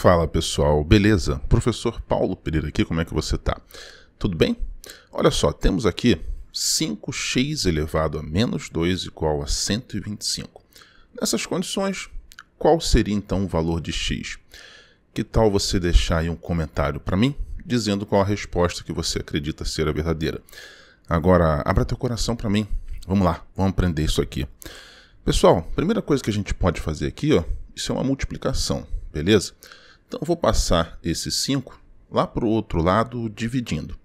Fala pessoal, beleza? Professor Paulo Pereira aqui, como é que você tá? Tudo bem? Olha só, temos aqui 5x elevado a menos 2 igual a 125. Nessas condições, qual seria então o valor de x? Que tal você deixar aí um comentário para mim, dizendo qual a resposta que você acredita ser a verdadeira? Agora, abra teu coração para mim. Vamos lá, vamos aprender isso aqui. Pessoal, primeira coisa que a gente pode fazer aqui, ó, isso é uma multiplicação, beleza? Então vou passar esses 5 lá para o outro lado dividindo.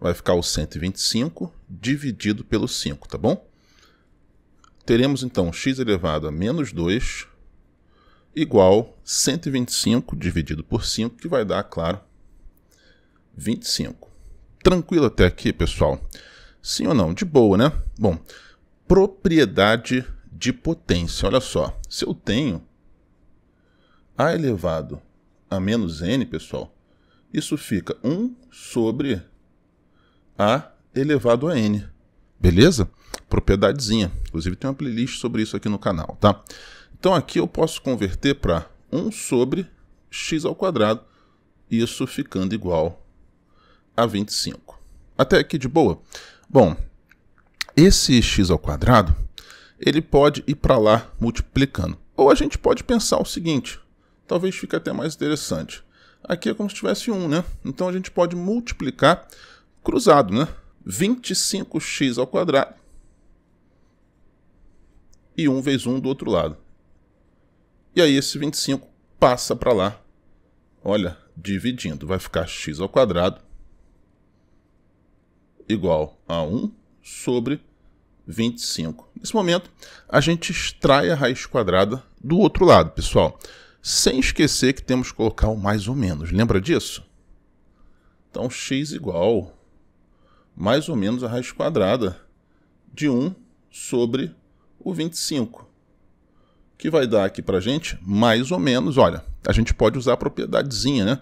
Vai ficar o 125 dividido pelo 5, tá bom? Teremos então x elevado a menos 2 igual 125 dividido por 5, que vai dar, claro, 25. Tranquilo até aqui, pessoal? Sim ou não? De boa, né? Bom, propriedade de potência. Olha só, se eu tenho a elevado a menos n, pessoal, isso fica 1 sobre a elevado a n. Beleza? Propriedadezinha. Inclusive tem uma playlist sobre isso aqui no canal, tá? Então aqui eu posso converter para 1 sobre x ao quadrado, isso ficando igual a 25. Até aqui de boa? Bom, esse x ao quadrado, ele pode ir para lá multiplicando. Ou a gente pode pensar o seguinte, talvez fique até mais interessante. Aqui é como se tivesse 1, né? Então a gente pode multiplicar cruzado, né? 25x ao quadrado e 1 vezes 1 do outro lado. E aí esse 25 passa para lá. Olha, dividindo, vai ficar x ao quadrado igual a 1 sobre 25. Nesse momento, a gente extrai a raiz quadrada do outro lado, pessoal sem esquecer que temos que colocar o mais ou menos. Lembra disso? Então, x igual mais ou menos a raiz quadrada de 1 sobre o 25, que vai dar aqui para gente mais ou menos, olha, a gente pode usar a propriedadezinha, né?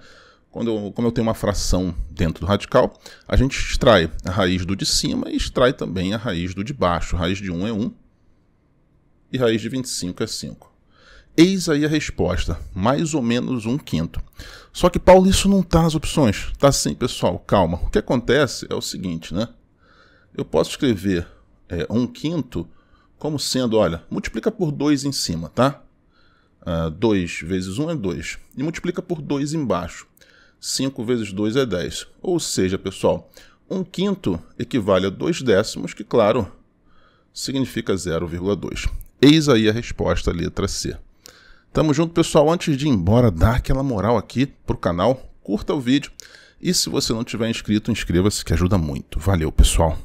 Quando eu, como eu tenho uma fração dentro do radical, a gente extrai a raiz do de cima e extrai também a raiz do de baixo. A raiz de 1 é 1 e raiz de 25 é 5. Eis aí a resposta, mais ou menos um quinto. Só que Paulo isso não está nas opções, está sim, pessoal, calma. O que acontece é o seguinte, né? Eu posso escrever é, um quinto como sendo, olha, multiplica por 2 em cima, tá? 2 uh, ah, vezes 1 um é 2, e multiplica por 2 embaixo. 5 vezes 2 é 10. Ou seja, pessoal, um quinto equivale a 2 décimos, que, claro, significa 0,2. Eis aí a resposta, letra C. Tamo junto, pessoal. Antes de ir embora, dá aquela moral aqui pro canal, curta o vídeo. E se você não tiver inscrito, inscreva-se que ajuda muito. Valeu, pessoal.